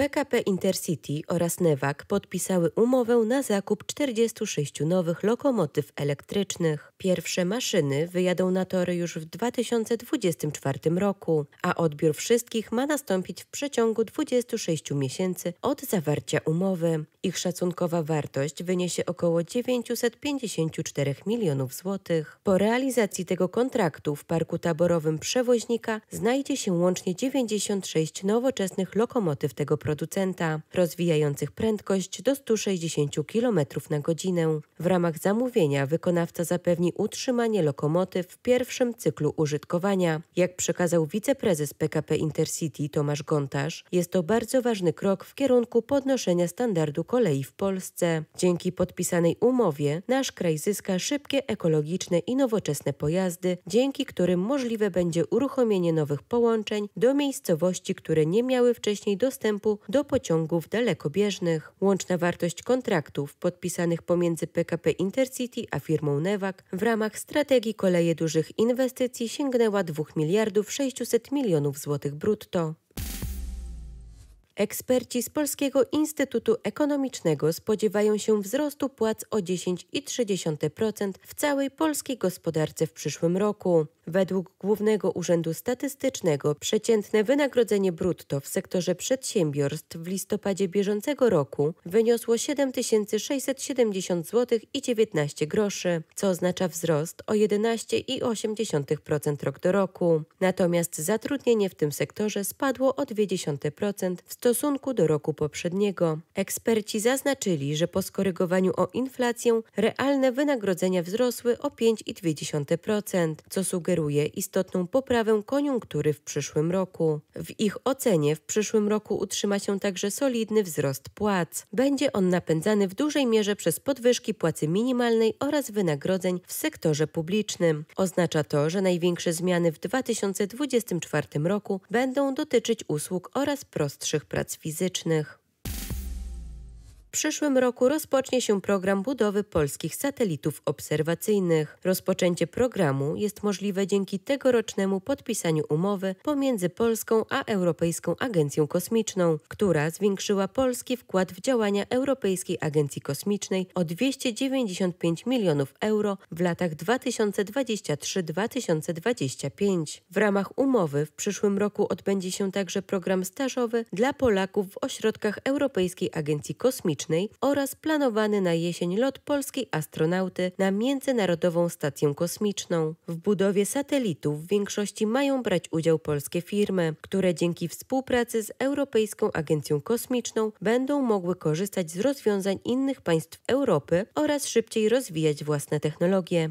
PKP Intercity oraz Newag podpisały umowę na zakup 46 nowych lokomotyw elektrycznych. Pierwsze maszyny wyjadą na tory już w 2024 roku, a odbiór wszystkich ma nastąpić w przeciągu 26 miesięcy od zawarcia umowy. Ich szacunkowa wartość wyniesie około 954 milionów złotych. Po realizacji tego kontraktu w parku taborowym przewoźnika znajdzie się łącznie 96 nowoczesnych lokomotyw tego projektu producenta, rozwijających prędkość do 160 km na godzinę. W ramach zamówienia wykonawca zapewni utrzymanie lokomotyw w pierwszym cyklu użytkowania. Jak przekazał wiceprezes PKP Intercity Tomasz Gontarz, jest to bardzo ważny krok w kierunku podnoszenia standardu kolei w Polsce. Dzięki podpisanej umowie nasz kraj zyska szybkie, ekologiczne i nowoczesne pojazdy, dzięki którym możliwe będzie uruchomienie nowych połączeń do miejscowości, które nie miały wcześniej dostępu do pociągów dalekobieżnych. Łączna wartość kontraktów podpisanych pomiędzy PKP Intercity a firmą Newag w ramach strategii koleje dużych inwestycji sięgnęła 2 miliardów 600 milionów złotych brutto. Eksperci z Polskiego Instytutu Ekonomicznego spodziewają się wzrostu płac o 10,3% w całej polskiej gospodarce w przyszłym roku. Według Głównego Urzędu Statystycznego przeciętne wynagrodzenie brutto w sektorze przedsiębiorstw w listopadzie bieżącego roku wyniosło 7670 zł i 19 groszy, co oznacza wzrost o 11,8% rok do roku. Natomiast zatrudnienie w tym sektorze spadło o 0,2% w stosunku do roku poprzedniego. Eksperci zaznaczyli, że po skorygowaniu o inflację realne wynagrodzenia wzrosły o 5,2%, co sugeruje istotną poprawę koniunktury w przyszłym roku. W ich ocenie w przyszłym roku utrzyma się także solidny wzrost płac. Będzie on napędzany w dużej mierze przez podwyżki płacy minimalnej oraz wynagrodzeń w sektorze publicznym. Oznacza to, że największe zmiany w 2024 roku będą dotyczyć usług oraz prostszych prac fizycznych, w przyszłym roku rozpocznie się program budowy polskich satelitów obserwacyjnych. Rozpoczęcie programu jest możliwe dzięki tegorocznemu podpisaniu umowy pomiędzy Polską a Europejską Agencją Kosmiczną, która zwiększyła polski wkład w działania Europejskiej Agencji Kosmicznej o 295 milionów euro w latach 2023-2025. W ramach umowy w przyszłym roku odbędzie się także program stażowy dla Polaków w ośrodkach Europejskiej Agencji Kosmicznej Kosmicznej oraz planowany na jesień lot polskiej astronauty na Międzynarodową Stację Kosmiczną. W budowie satelitów w większości mają brać udział polskie firmy, które dzięki współpracy z Europejską Agencją Kosmiczną będą mogły korzystać z rozwiązań innych państw Europy oraz szybciej rozwijać własne technologie.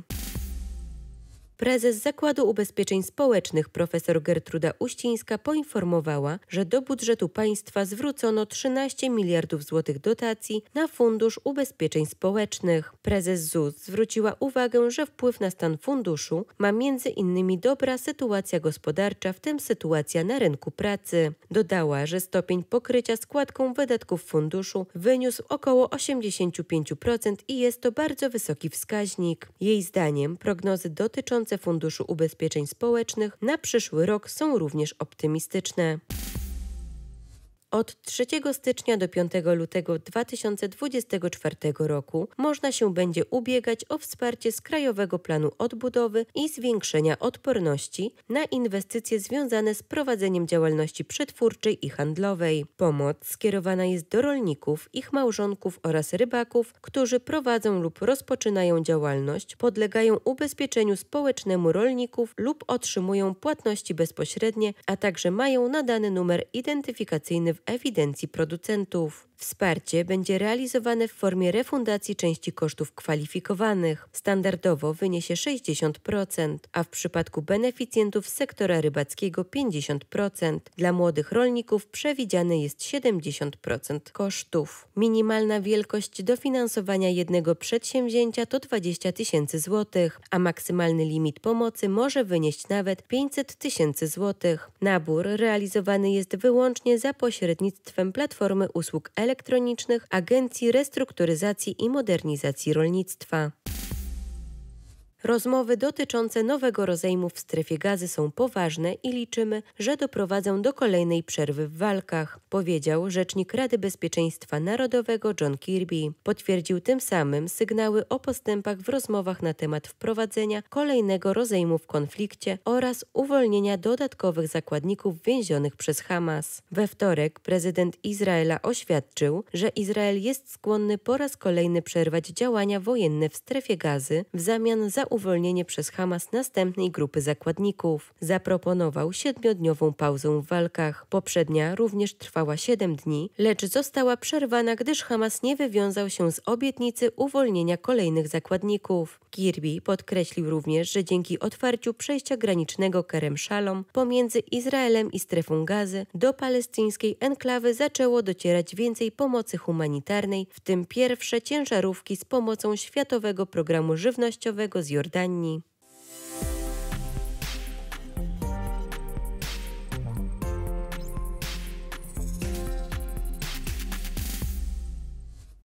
Prezes Zakładu Ubezpieczeń Społecznych profesor Gertruda Uścińska poinformowała, że do budżetu państwa zwrócono 13 miliardów złotych dotacji na Fundusz Ubezpieczeń Społecznych. Prezes ZUS zwróciła uwagę, że wpływ na stan funduszu ma m.in. dobra sytuacja gospodarcza, w tym sytuacja na rynku pracy. Dodała, że stopień pokrycia składką wydatków funduszu wyniósł około 85% i jest to bardzo wysoki wskaźnik. Jej zdaniem prognozy dotyczące Funduszu Ubezpieczeń Społecznych na przyszły rok są również optymistyczne. Od 3 stycznia do 5 lutego 2024 roku można się będzie ubiegać o wsparcie z Krajowego Planu Odbudowy i Zwiększenia Odporności na inwestycje związane z prowadzeniem działalności przetwórczej i handlowej. Pomoc skierowana jest do rolników, ich małżonków oraz rybaków, którzy prowadzą lub rozpoczynają działalność, podlegają ubezpieczeniu społecznemu rolników lub otrzymują płatności bezpośrednie, a także mają nadany numer identyfikacyjny w w ewidencji producentów. Wsparcie będzie realizowane w formie refundacji części kosztów kwalifikowanych. Standardowo wyniesie 60%, a w przypadku beneficjentów sektora rybackiego 50%. Dla młodych rolników przewidziane jest 70% kosztów. Minimalna wielkość dofinansowania jednego przedsięwzięcia to 20 tysięcy złotych, a maksymalny limit pomocy może wynieść nawet 500 tysięcy złotych. Nabór realizowany jest wyłącznie za pośrednictwem platformy usług L elektronicznych Agencji Restrukturyzacji i Modernizacji Rolnictwa. Rozmowy dotyczące nowego rozejmu w strefie gazy są poważne i liczymy, że doprowadzą do kolejnej przerwy w walkach, powiedział rzecznik Rady Bezpieczeństwa Narodowego John Kirby. Potwierdził tym samym sygnały o postępach w rozmowach na temat wprowadzenia kolejnego rozejmu w konflikcie oraz uwolnienia dodatkowych zakładników więzionych przez Hamas. We wtorek prezydent Izraela oświadczył, że Izrael jest skłonny po raz kolejny przerwać działania wojenne w strefie gazy w zamian za uwolnienie przez Hamas następnej grupy zakładników. Zaproponował siedmiodniową pauzę w walkach. Poprzednia również trwała siedem dni, lecz została przerwana, gdyż Hamas nie wywiązał się z obietnicy uwolnienia kolejnych zakładników. Kirby podkreślił również, że dzięki otwarciu przejścia granicznego Kerem Shalom pomiędzy Izraelem i strefą gazy do palestyńskiej enklawy zaczęło docierać więcej pomocy humanitarnej, w tym pierwsze ciężarówki z pomocą Światowego Programu Żywnościowego z Йорданії.